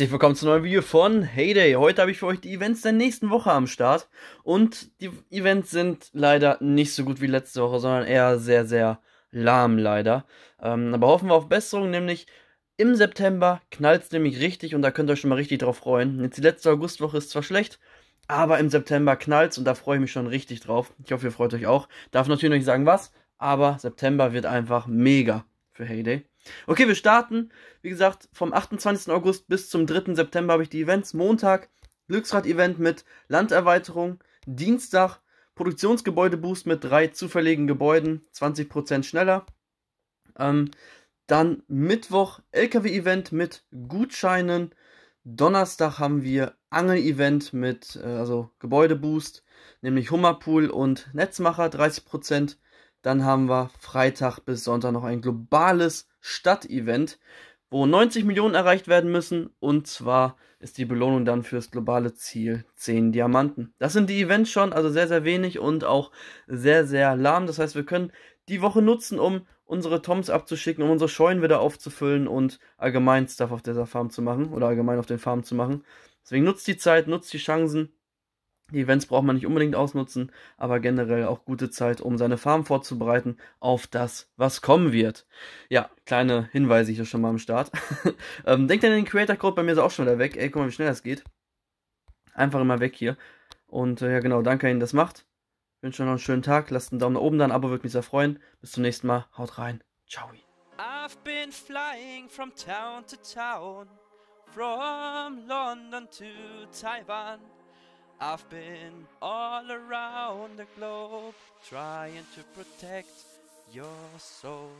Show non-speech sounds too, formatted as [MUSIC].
Herzlich willkommen zu einem neuen Video von Heyday. Heute habe ich für euch die Events der nächsten Woche am Start. Und die Events sind leider nicht so gut wie letzte Woche, sondern eher sehr, sehr lahm leider. Ähm, aber hoffen wir auf Besserung, nämlich im September knallt es nämlich richtig und da könnt ihr euch schon mal richtig drauf freuen. Jetzt die letzte Augustwoche ist zwar schlecht, aber im September knallt und da freue ich mich schon richtig drauf. Ich hoffe, ihr freut euch auch. Darf natürlich noch nicht sagen, was, aber September wird einfach mega für Heyday. Okay, wir starten. Wie gesagt, vom 28. August bis zum 3. September habe ich die Events. Montag Glücksrad-Event mit Landerweiterung. Dienstag Produktionsgebäude-Boost mit drei zufälligen Gebäuden, 20% schneller. Ähm, dann Mittwoch LKW-Event mit Gutscheinen. Donnerstag haben wir Angel-Event mit, äh, also Gebäudeboost, nämlich Hummerpool und Netzmacher 30%. schneller. Dann haben wir Freitag bis Sonntag noch ein globales Stadtevent, wo 90 Millionen erreicht werden müssen. Und zwar ist die Belohnung dann fürs globale Ziel 10 Diamanten. Das sind die Events schon, also sehr, sehr wenig und auch sehr, sehr lahm. Das heißt, wir können die Woche nutzen, um unsere Toms abzuschicken, um unsere Scheunen wieder aufzufüllen und allgemein Stuff auf dieser Farm zu machen oder allgemein auf den Farmen zu machen. Deswegen nutzt die Zeit, nutzt die Chancen die Events braucht man nicht unbedingt ausnutzen, aber generell auch gute Zeit, um seine Farm vorzubereiten auf das, was kommen wird. Ja, kleine Hinweise hier schon mal am Start. [LAUGHS] ähm, denkt an den Creator Code, bei mir ist er auch schon wieder weg. Ey, guck mal, wie schnell das geht. Einfach immer weg hier. Und äh, ja, genau, danke, dass ihr das macht. Ich wünsche euch noch einen schönen Tag. Lasst einen Daumen nach oben da, ein Abo würde mich sehr freuen. Bis zum nächsten Mal. Haut rein. Ciao. I've been flying from town to town, from London to Taiwan. I've been all around the globe trying to protect your soul.